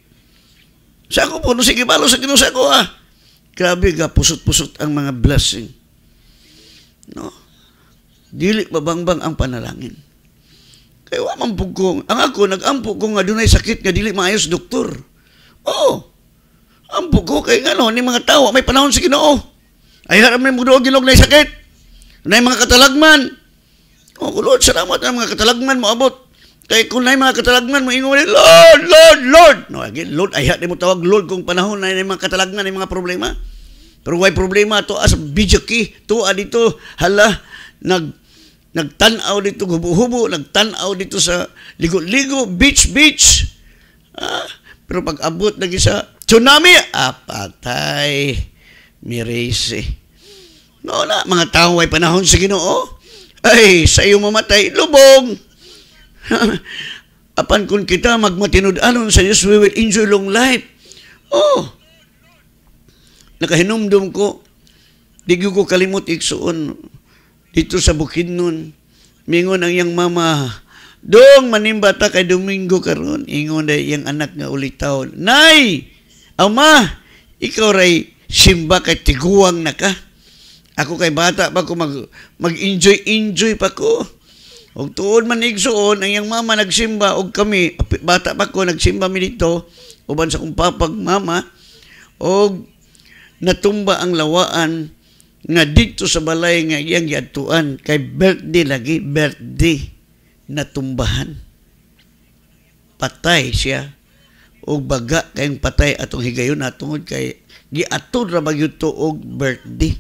Sa ako po, nung sige balo sa ginoo sa ako ah. Grabe ka, pusot-pusot ang mga blessing. No? Dili mabangbang ang panalangin. Kaya wa man ko. Ang ako, nagampo ko nga dunay sakit nga dili maayos doktor. Oo. Ampo ko kay ngano ni mga tao may panahon sa Ginoo. Ay haram ni mo ginog na sakit. Nay mga katalagman. oh, Lord, salamat ang mga katalagman mo abot. Kay kung na mga katalagman mo ingon Lord, Lord, Lord. No, again, Lord, ayaw mo tawag Lord kung panahon na mga katalagman ay mga problema. Pero way problema to as bijaki to adito hala nag nagtanaw dito hubo-hubo, nagtanaw dito sa ligo-ligo, beach beach. Ah, pero pag abot lagi sa tsunami, apatay ah, mirese. No na mga tao ay panahon sa Ginoo. Ay, sa iyo mamatay lubong. [LAUGHS] Apan kun kita magmatinud-anon sa Dios, we will enjoy long life. Oh! Nakahinumdum ko, di ko kalimot iksuon dito sa bukid nun. Mingon ang yang mama, Dong manimbata kay Domingo karon ingon na iyang anak nga taon. Nay! Ama! Ikaw ray simba kay tiguang naka. Ako kay bata pa ko mag, mag-enjoy-enjoy pa ko. Og tuod man igsuon, ang iyang mama nagsimba, og kami, bata pa ko, nagsimba mi dito, uban sa kong papag mama, og natumba ang lawaan nga dito sa balay nga iyang yatuan kay birthday lagi birthday natumbahan patay siya og baga kay patay atong higayon natungod kay giatod ra bagyo to og birthday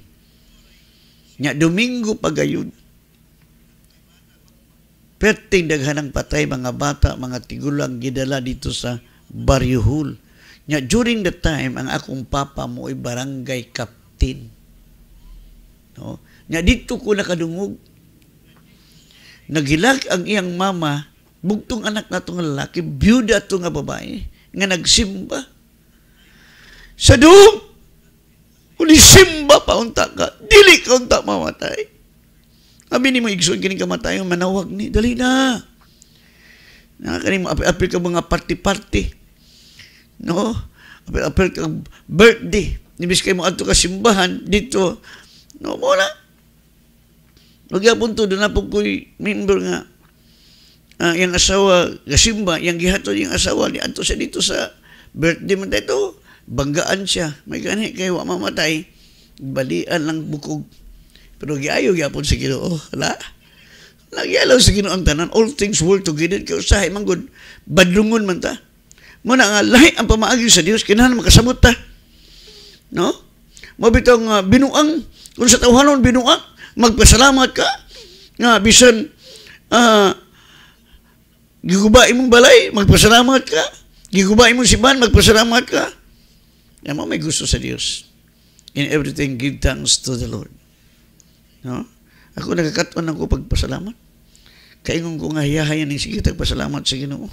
nya domingo pagayon Perting daghanang patay mga bata, mga tigulang gidala dito sa Barrio Nya, during the time, ang akong papa mo ay barangay captain. No? Nya, dito ko nakadungog. Naghilag ang iyang mama, bugtong anak na itong lalaki, byuda ito nga babae, nga nagsimba. Sa doon, kung simba pa unta ka, dili ka unta mamatay. Abi ni mo igsoon kining kamatayon manawag ni dali na. Na kani mo apil ka mga party-party. No? Apil apil ka birthday. Nibis kay mo adto ka simbahan dito. No mo na. Nagyapon to na po ko'y member nga uh, ah, yung asawa gasimba, yung gihatod yung asawa ni adto sa dito sa birthday mo dito. Banggaan siya. May kani kay wa mamatay. Balian lang bukog pero giayo gyapon si Ginoo. Wala. Nagyalaw sa Ginoo ang tanan. All things work together. Kaya usahay man good. Badlungon man ta. na nga, lahi ang pamaagi sa Dios. kinahanglan makasabot ta. No? Mabitang uh, binuang. Kung sa tawanon binuang, magpasalamat ka. Nga, bisan, uh, gigubain imong balay, magpasalamat ka. Gigubain imong siban, magpasalamat ka. Yan mo may gusto sa Dios. In everything, give thanks to the Lord. No? Ako nagkakatuan ako pagpasalamat. Kaingon ko nga hiyahayan ni sige, tagpasalamat sa Ginoo.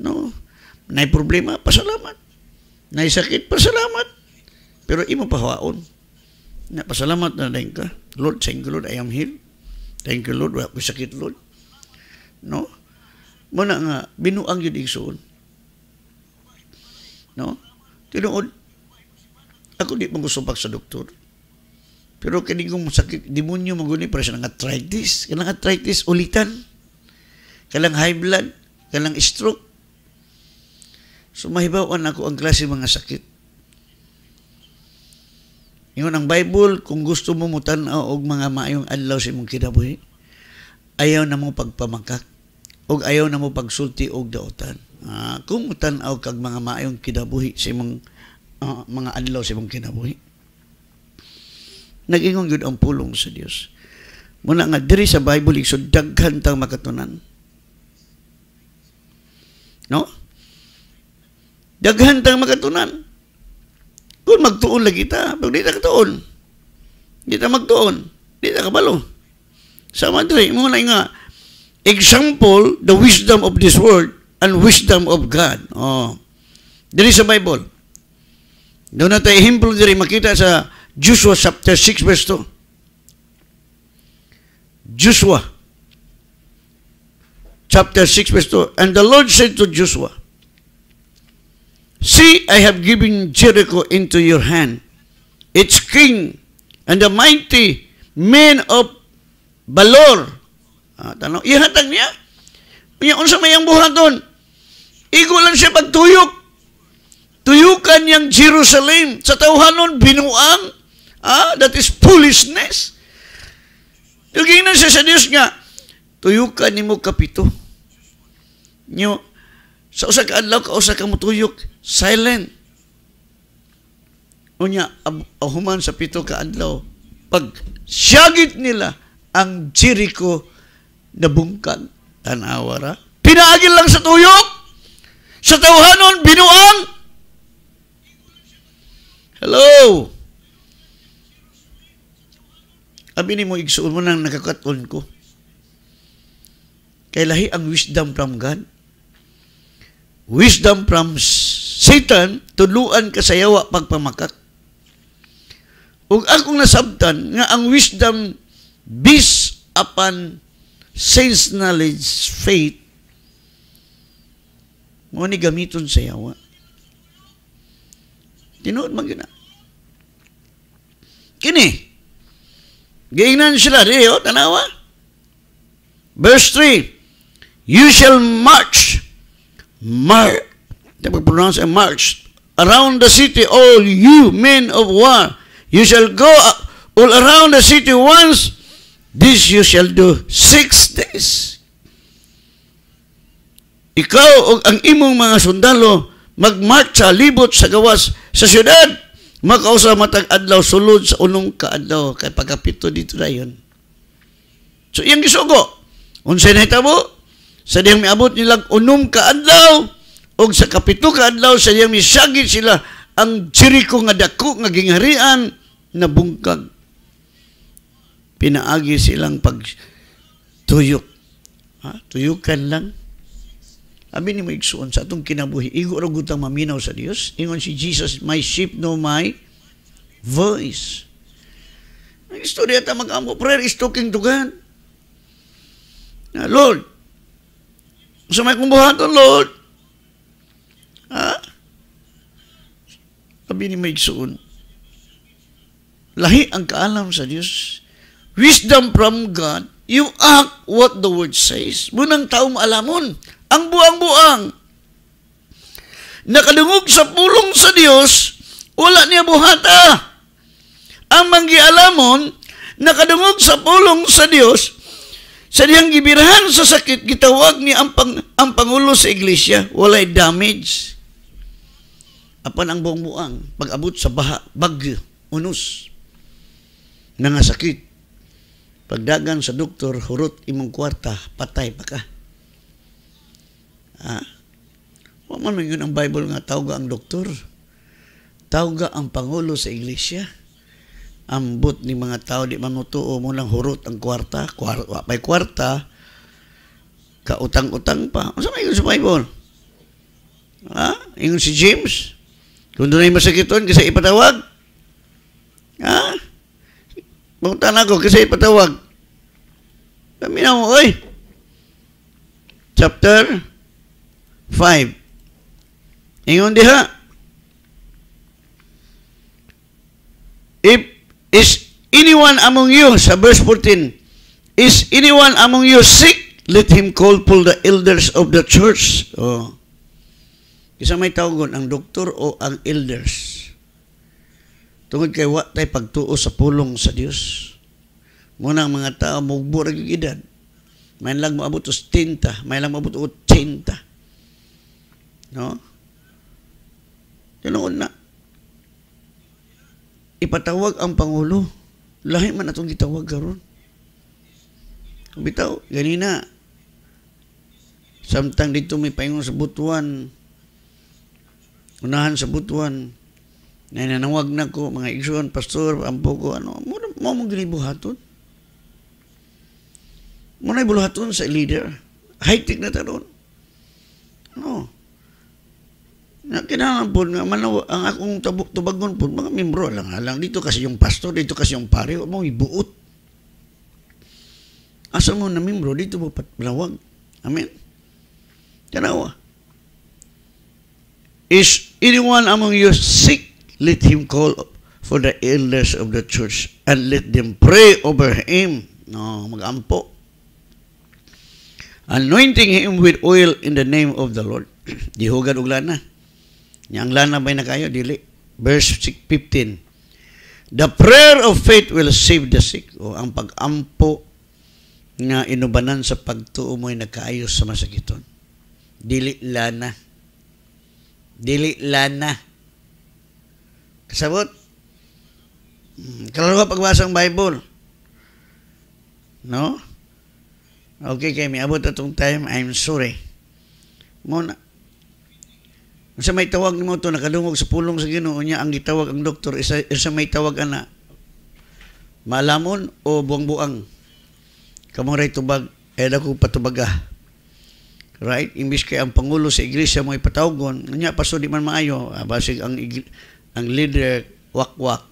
No? Nay problema, pasalamat. Nay sakit, pasalamat. Pero imo pahawaon. Na pasalamat na lang ka. Lord, thank you, Lord, I am healed. Thank you, Lord, wala ko sakit, Lord. No? Muna nga, binuang yun igsoon. No? Tinuod, ako di mong gusto sa doktor. Pero kini kung sakit, demonyo maguni para sa arthritis. Kanang arthritis, ulitan. Kanang high blood, kanang stroke. So mahibawan ako ang klase mga sakit. Ingon ang Bible, kung gusto mo mutanaw og mga maayong adlaw sa imong kinabuhi, ayaw na mo pagpamakak og ayaw na mo pagsulti og daotan. Uh, kung mutanaw kag mga maayong kinabuhi sa imong uh, mga adlaw sa imong kinabuhi, nagingon yun ang pulong sa Dios. Muna nga, diri sa Bible, so daghan tang makatunan. No? Daghan tang makatunan. Kung magtuon lagi kita, pag di ta katuon, di ta magtuon, di na kabalo. Sa madre, muna nga, example, the wisdom of this world and wisdom of God. Oh. Diri sa Bible. Doon na tayo, himplo diri, makita sa Joshua chapter 6 verse 2. Joshua chapter 6 verse 2. And the Lord said to Joshua, See, I have given Jericho into your hand, its king, and the mighty men of Balor. Ah, tanong, ihatag niya. Yung unsa may ang buhaton. Igo lang siya pagtuyok. Tuyukan niyang Jerusalem. Sa tawhanon, binuang Ah, that is foolishness. Nagingnan siya sa Dios nga, tuyukan nimo kapito. Nyo, sa usa ka adlaw ka usa ka mutuyok, silent. Unya, ahuman sa pito ka adlaw, pag siyagit nila ang Jericho nabungkag tanawa ra. Pinaagil lang sa tuyok. Sa tawhanon binuang. Hello. Abi ni mo igsuon mo nang nakakaton ko. Kay lahi ang wisdom from God. Wisdom from Satan, tuluan ka sa yawa pagpamakak. Ug akong nasabtan nga ang wisdom based upon sense knowledge, faith, mo ni gamiton sa yawa. Tinuod man ah. Kini, Giingnan sila diyo, oh, tanawa. Verse 3, You shall march, march, pronounce a march, around the city, all you men of war. You shall go all around the city once. This you shall do six days. Ikaw o ang imong mga sundalo, magmarcha libot sa gawas sa syudad Makausa matag adlaw sulod sa unong kaadlaw kay pagkapito dito dayon. So iyang gisugo. Unsay na nahitabo? Sa diyang miabot nila unom ka adlaw og sa kapito ka adlaw sa diyang misagit sila ang Jericho nga dako nga gingharian na bungkag. Pinaagi silang pag tuyok. Ha? Tuyukan lang. Abi ni Maigsoon sa atong kinabuhi, igo ra gutang maminaw sa Dios. Ingon si Jesus, my sheep know my voice. Ang istorya ta mag-amo prayer is talking to God. Ah, Lord, sa may kumbuhaton, Lord. Ha? Ah, Sabi ni Maigsoon, lahi ang kaalam sa Dios. Wisdom from God, you act what the word says. Munang tao maalamon ang buang-buang. Nakalungog sa pulong sa Dios, wala niya buhata. Ang manggialamon, nakadungog sa pulong sa Dios, sa diyang gibirahan sa sakit, gitawag niya ang, pang, ang Pangulo sa Iglesia, walay damage. Apan ang buang buang pag-abot sa baha, bagyo, unos, nga sakit. Pagdagan sa doktor, hurot imong kwarta, patay pa ka. Ha? Wa man yun ang Bible nga tawga ang doktor. Tawga ang pangulo sa iglesia. Ambot ni mga tao di man motuo mo nang hurot ang kwarta, kwarta may kwarta kautang-utang pa. Unsa ano may sa Bible? Ha? Ingon si James. Kung doon ay masakiton, kasi ipatawag. Ha? Punta na ako, kasi ipatawag. Kami na mo, oy. Chapter 5. Ingon diha. If is anyone among you, sa verse 14, is anyone among you sick? Let him call for the elders of the church. Oh. Isa may tawgon, ang doktor o ang elders. Tungod kay wa tay pagtuo sa pulong sa Dios. Muna ang mga tao mugbo ra gyud edad. May lang moabot 60, may lang moabot 80. No? Tinuod na. Ipatawag ang Pangulo. Lahi man atong gitawag karon. Bitaw, ganina. Samtang dito may paingon sa butuan. Unahan sa butuan. Nananawag na ko, mga igsoon, pastor, ampo ko, ano, muna, mo mong ginibuhaton. Muna ibuluhaton sa leader. High-tech na taron. No na kinahanglan po nga manaw ang akong tabuk tubagon po mga membro lang halang dito kasi yung pastor dito kasi yung pare mo ibuot asa mo na membro dito mo patpalawag amen tanawa is anyone among you sick let him call for the elders of the church and let them pray over him no magampo anointing him with oil in the name of the Lord [CLEARS THROAT] di hugad og lana Yang lana may na kayo, dili. Verse 15. The prayer of faith will save the sick. O ang pag-ampo nga inubanan sa pagtuo mo'y nakaayos sa masakiton. Dili lana. Dili lana. Kasabot? Hmm, Kalawa pagbasa ang Bible. No? Okay, kay miabot atong time. I'm sorry. Muna, Unsa may tawag nimo to nakadungog sa pulong sa Ginoo niya ang gitawag ang doktor isa, isa may tawag ana. Malamon o buang-buang. Kamong ray tubag eh, ay ko patubaga. Right? Imbis kay ang pangulo sa iglesia mo ipatawagon, nya paso di man maayo, ah, basig ang ang leader wakwak.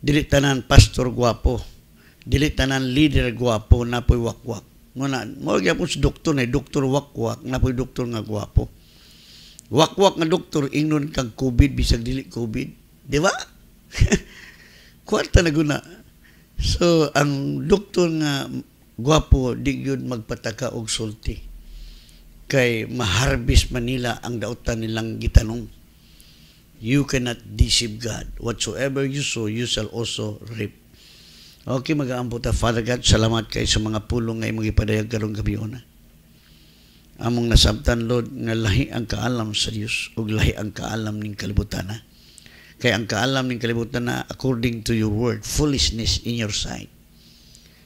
Dili tanan pastor guwapo. Dili tanan leader guwapo napoy wakwak. Nguna, mo gyapon si doktor na doktor wakwak napoy doktor nga guwapo. Wakwak nga doktor ingnon kang COVID bisag dili COVID, di ba? [LAUGHS] Kwarta na guna. So ang doktor nga guwapo di gyud magpataka og sulti. Kay maharbis Manila ang dautan nilang gitanong. You cannot deceive God. Whatsoever you sow, you shall also reap. Okay, mag-aampo ta. Father God, salamat kay sa mga pulong nga imong ipadayag karong gabi ona among nasabtan Lord nga lahi ang kaalam sa Dios ug lahi ang kaalam ning kalibutan na. Kay ang kaalam ning kalibutan na according to your word foolishness in your sight.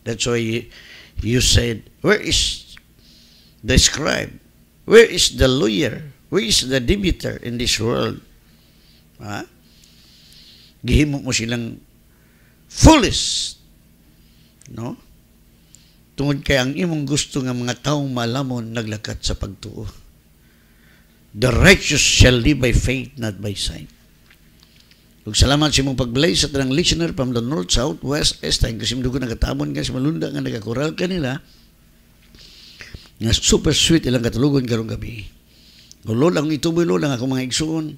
That's why you, said where is the scribe? Where is the lawyer? Where is the debater in this world? Ha? Gihimo mo silang foolish. No? tungod kay ang imong gusto nga mga tao malamon naglakat sa pagtuo. The righteous shall live by faith, not by sight. Ug salamat sa imong pag pagbalay sa tanang listener from the north, south, west, east, ang kasi dugo nagatabon kasi malunda nga nagakoral nila nga super sweet ilang katulugon karong gabi. O Lord, ang ituboy Lord ang akong mga igsoon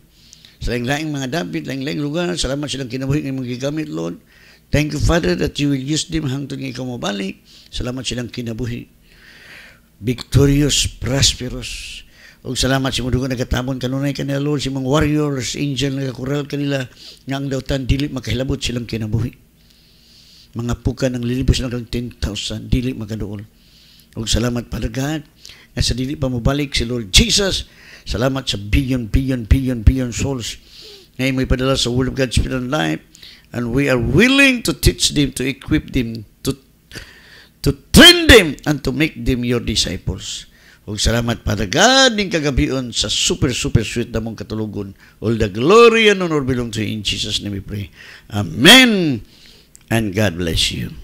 sa lain-laing mga dapit, lain-laing lugar, salamat silang kinabuhi ng mga gigamit Lord. Thank you, Father, that you will use them hanggang ikaw mabalik. Salamat silang kinabuhi. Victorious, prosperous. O salamat si Mudugo nagatamon kanunay kanila, Lord, si mga warriors, angel, nagakural kanila, nga ang dautan, dili makahilabot silang kinabuhi. Mga puka ng lilibos na 10,000, dili makaduol. O salamat, Father God, na sa dili pa mabalik si Lord Jesus. Salamat sa billion, billion, billion, billion souls. Ngayon mo'y padala sa World of God's Spirit and Life And we are willing to teach them, to equip them, to, to train them, and to make them your disciples. O salamat Father God ning kagabion sa super super sweet na mong katulugon. All the glory and honor belong to you in Jesus name we pray. Amen. And God bless you.